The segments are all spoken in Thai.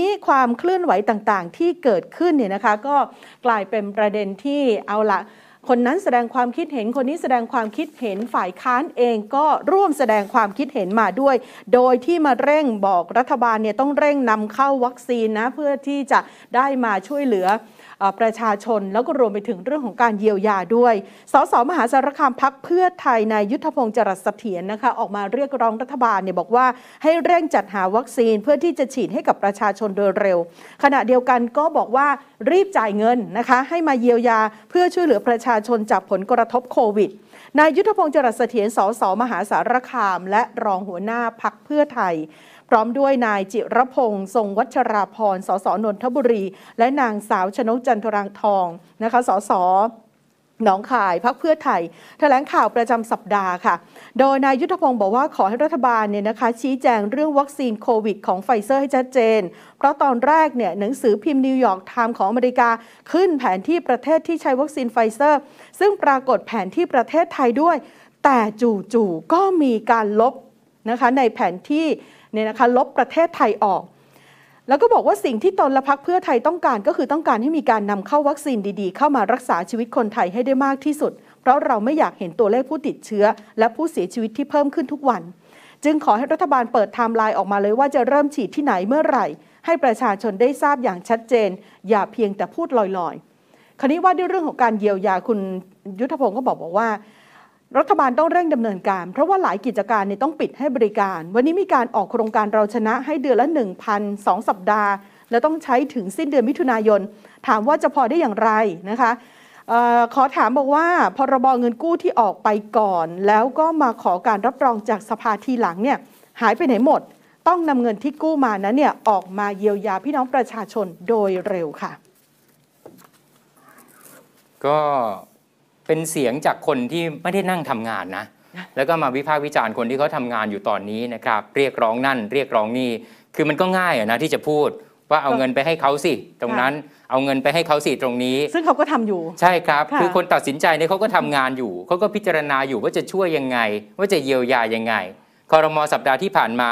นี้ความเคลื่อนไหวต่างๆที่เกิดขึ้นเนี่ยนะคะ ก็กลายเป็นประเด็นที่เอาละคนนั้นแสดงความคิดเห็นคนนี้แสดงความคิดเห็นฝ่ายค้านเองก็ร่วมแสดงความคิดเห็นมาด้วย โดยที่มาเร่งบอกรัฐบาลเนี่ยต้องเร่งนำเข้าวัคซีนนะเพื่อที่จะได้มาช่วยเหลือประชาชน แล้วก็รวมไปถึงเรื่องของการเยียวยาด้วย สสมหาสารคามพักเพื่อไทยนายยุทธพงศ์จรัสเสถียรนะคะออกมาเรียกร้องรัฐบาลเนี่ยบอกว่า ให้เร่งจัดหาวัคซีน เพื่อที่จะฉีดให้กับประชาชนโดยเร็ว ขณะเดียวกันก็บอกว่ารีบจ่ายเงินนะคะให้มาเยียวยาเพื่อช่วยเหลือประชาาชนจากผลกระทบโควิด นายยุทธพงศ์จรัสเถียรสสมหาสารคาม และรองหัวหน้าพักเพื่อไทย พร้อมด้วยนายจิรพงศ์ทรงวัชราพรสสนนทบุรี และนางสาวชนกจันทรังทอง นะคะ สสหนองคายพักเพื่อไทยแถลงข่าวประจำสัปดาห์ค่ะ โดยนายยุทธพงศ์บอกว่าขอให้รัฐบาลเนี่ยนะคะชี้แจงเรื่องวัคซีนโควิดของไฟเซอร์ให้ชัดเจน เพราะตอนแรกเนี่ยหนังสือพิมพ์นิวยอร์กไทม์ของอเมริกาขึ้นแผนที่ประเทศที่ใช้วัคซีนไฟเซอร์ ซึ่งปรากฏแผนที่ประเทศไทยด้วย แต่จู่ๆก็มีการลบนะคะในแผนที่เนี่ยนะคะลบประเทศไทยออกแล้วก็บอกว่าสิ่งที่ตนและพักเพื่อไทยต้องการก็คือต้องการให้มีการนำเข้าวัคซีนดีๆ เข้ามารักษาชีวิตคนไทยให้ได้มากที่สุด เพราะเราไม่อยากเห็นตัวเลขผู้ติดเชื้อ และผู้เสียชีวิตที่เพิ่มขึ้นทุกวัน จึงขอให้รัฐบาลเปิดไทม์ไลน์ออกมาเลยว่าจะเริ่มฉีดที่ไหนเมื่อไหร่ ให้ประชาชนได้ทราบอย่างชัดเจน อย่าเพียงแต่พูดลอยๆ คราวนี้ว่าด้วยเรื่องของการเยียวยาคุณยุทธพงศ์ก็บอกบอกว่ารัฐบาลต้องเร่งดำเนินการ เพราะว่าหลายกิจการเนี่ยต้องปิดให้บริการ วันนี้มีการออกโครงการเราชนะให้เดือนละ1,002สัปดาห์ และต้องใช้ถึงสิ้นเดือนมิถุนายน ถามว่าจะพอได้อย่างไรนะคะออขอถามบอกว่าพรบเงินกู้ที่ออกไปก่อน แล้วก็มาขอการรับรองจากสภาทีหลังเนี่ยหายไปไหนหมด ต้องนำเงินที่กู้มานั้นเนี่ยออกมาเยียวยาพี่น้องประชาชนโดยเร็วค่ะก็เป็นเสียงจากคนที่ไม่ได้นั่งทำงานนะ แล้วก็มาวิพากษ์วิจารณ์คนที่เขาทางานอยู่ตอนนี้นะครับ เรียกร้องนั่น เรียกร้องนี่ คือมันก็ง่ายนะที่จะพูดว่าเอาเงินไปให้เขาสิ ตรงนั้น เอาเงินไปให้เขาสิ ตรงนี้ ซึ่งเขาก็ทำอยู่ ใช่ครับคือคนตัดสินใจเนี่ยเขาก็ทำงานอยู่ เขาก็พิจารณาอยู่ว่าจะช่วยยังไง ว่าจะเยียวยายังไงคอรมอสัปดาห์ที่ผ่านมา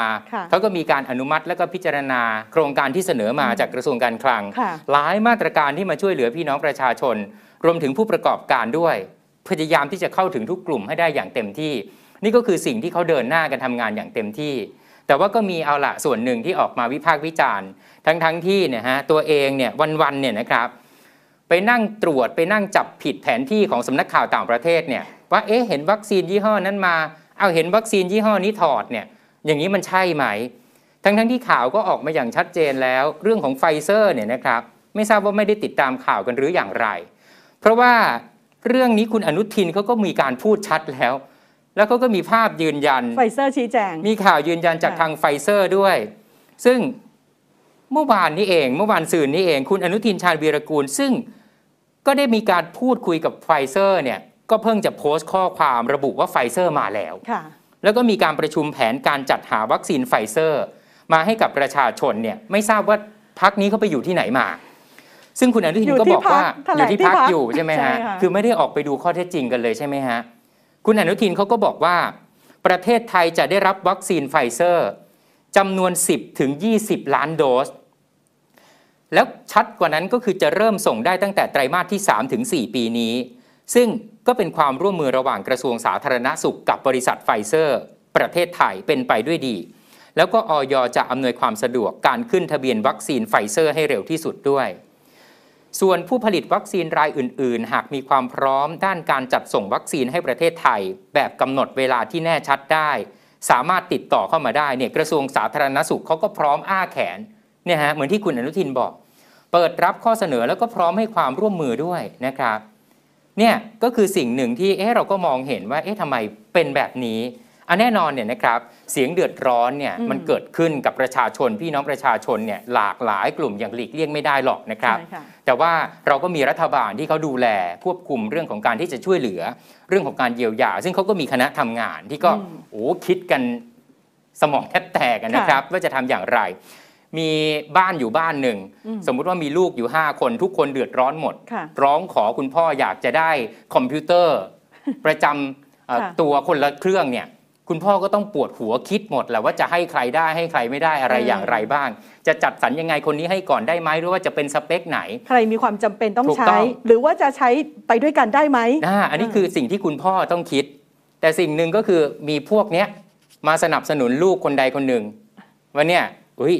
เขาก็มีการอนุมัติและก็พิจารณา โครงการที่เสนอมาจากกระทรวงการคลัง หลายมาตรการที่มาช่วยเหลือพี่น้องประชาชน รวมถึงผู้ประกอบการด้วยพยายามที่จะเข้าถึงทุกกลุ่มให้ได้อย่างเต็มที่ นี่ก็คือสิ่งที่เขาเดินหน้ากันทำงานอย่างเต็มที่ แต่ว่าก็มีเอาละส่วนหนึ่งที่ออกมาวิพากษ์วิจารณ์ ทั้งๆทที่เนี่ยฮะตัวเองเนี่ยวันๆเนี่ยนะครับ ไปนั่งตรวจไปนั่งจับผิดแผนที่ของสำนักข่าวต่างประเทศเนี่ยว่าเอ๊ะเห็นวัคซีนยี่ห้อนั้นมาเอาเห็นวัคซีนยี่ห้อนี้ถอดเนี่ย อย่างนี้มันใช่ไหม ทั้งๆทที่ข่าวก็ออกมาอย่างชัดเจนแล้ว เรื่องของไฟเซอร์เนี่ยนะครับ ไม่ทราบว่าไม่ได้ติดตามข่าวกันหรืออย่างไร เพราะว่าเรื่องนี้คุณอนุทินเขาก็มีการพูดชัดแล้ว แล้วเขาก็มีภาพยืนยันไฟเซอร์ชี้แจงมีข่าวยืนยันจากทางไฟเซอร์ด้วย ซึ่งเมื่อวานนี้เอง เมื่อวานสื่อนี้เอง คุณอนุทินชาญวีรกูล ซึ่งก็ได้มีการพูดคุยกับไฟเซอร์เนี่ยก็เพิ่งจะโพสต์ข้อความระบุว่าไฟเซอร์มาแล้ว แล้วก็มีการประชุมแผนการจัดหาวัคซีนไฟเซอร์ มาให้กับประชาชนเนี่ยไม่ทราบว่าพักนี้เขาไปอยู่ที่ไหนมาซึ่งคุณอนุทินก็บอกว่าอยู่ที่พักอยู่ใช่ไหมฮะ คือไม่ได้ออกไปดูข้อเท็จจริงกันเลยใช่ไหมฮะ คุณอนุทินเขาก็บอกว่า ประเทศไทยจะได้รับวัคซีนไฟเซอร์จำนวน 10ถึง20 ล้านโดส แล้วชัดกว่านั้นก็คือจะเริ่มส่งได้ตั้งแต่ไตรมาสที่3ถึง4ปีนี้ซึ่งก็เป็นความร่วมมือระหว่างกระทรวงสาธารณสุขกับบริษัทไฟเซอร์ ประเทศไทยเป็นไปด้วยดี แล้วก็ออยจะอำนวยความสะดวกการขึ้นทะเบียนวัคซีนไฟเซอร์ให้เร็วที่สุดด้วย ส่วนผู้ผลิตวัคซีนรายอื่น ๆ หากมีความพร้อมด้านการจัดส่งวัคซีนให้ประเทศไทย แบบกำหนดเวลาที่แน่ชัดได้ สามารถติดต่อเข้ามาได้เนี่ยกระทรวงสาธารณสุขเขาก็พร้อมอ้าแขนเนี่ยฮะเหมือนที่คุณอนุทินบอก เปิดรับข้อเสนอแล้วก็พร้อมให้ความร่วมมือด้วยนะครับเนี่ยก็คือสิ่งหนึ่งที่เอ๊ะเราก็มองเห็นว่าเอ๊ะทำไมเป็นแบบนี้อันแน่นอนเนี่ยนะครับเสียงเดือดร้อนเนี่ยมันเกิดขึ้นกับประชาชนพี่น้องประชาชนเนี่ยหลากหลายกลุ่มอย่างหลีกเลี่ยงไม่ได้หรอกนะครับ แต่ว่าเราก็มีรัฐบาลที่เขาดูแลควบคุมเรื่องของการที่จะช่วยเหลือเรื่องของการเยียวยาซึ่งเขาก็มีคณะทำงานที่ก็โอ้คิดกันสมองแทบแตกนะครับว่าจะทำอย่างไรมีบ้านอยู่บ้านหนึ่ง สมมุติว่ามีลูกอยู่ 5 คนทุกคนเดือดร้อนหมด ร้องขอคุณพ่ออยากจะได้คอมพิวเตอร์ ประจำตัวคนละเครื่องเนี่ย คุณพ่อก็ต้องปวดหัวคิดหมดแหละว่าจะให้ใครได้ให้ใครไม่ได้อะไรอย่างไรบ้าง จะจัดสรรยังไงคนนี้ให้ก่อนได้ไหมหรือว่าจะเป็นสเปคไหนใครมีความจำเป็นต้องใช้ หรือว่าจะใช้ไปด้วยกันได้ไหมอ่าอันนี้คือสิ่งที่คุณพ่อต้องคิด แต่สิ่งหนึ่งก็คือมีพวกเนี้ยมาสนับสนุนลูกคนใดคนหนึ่งว่าเนี่ยอุ้ย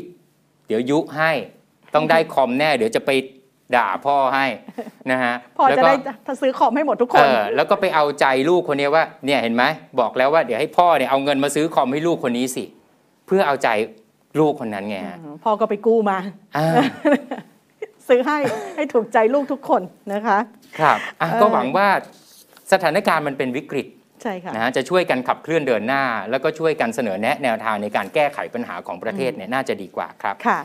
เดี๋ยวยุให้ต้องได้คอมแน่ เดี๋ยวจะไปด่าพ่อให้นะฮะพอจะได้ซื้อคอมให้หมดทุกคน แล้วก็ไปเอาใจลูกคนนี้ว่า เนี่ยเห็นไหม บอกแล้วว่าเดี๋ยวให้พ่อเนี่ยเอาเงินมาซื้อคอมให้ลูกคนนี้สิ เพื่อเอาใจลูกคนนั้นไงพ่อก็ไปกู้มาซื้อให้ให้ถูกใจลูกทุกคนนะคะ ครับก็หวังว่าสถานการณ์มันเป็นวิกฤตใช่ค่ะนะจะช่วยกันขับเคลื่อนเดินหน้า แล้วก็ช่วยกันเสนอแนะแนวทางในการแก้ไขปัญหาของประเทศเนี่ยน่าจะดีกว่าครับค่ะ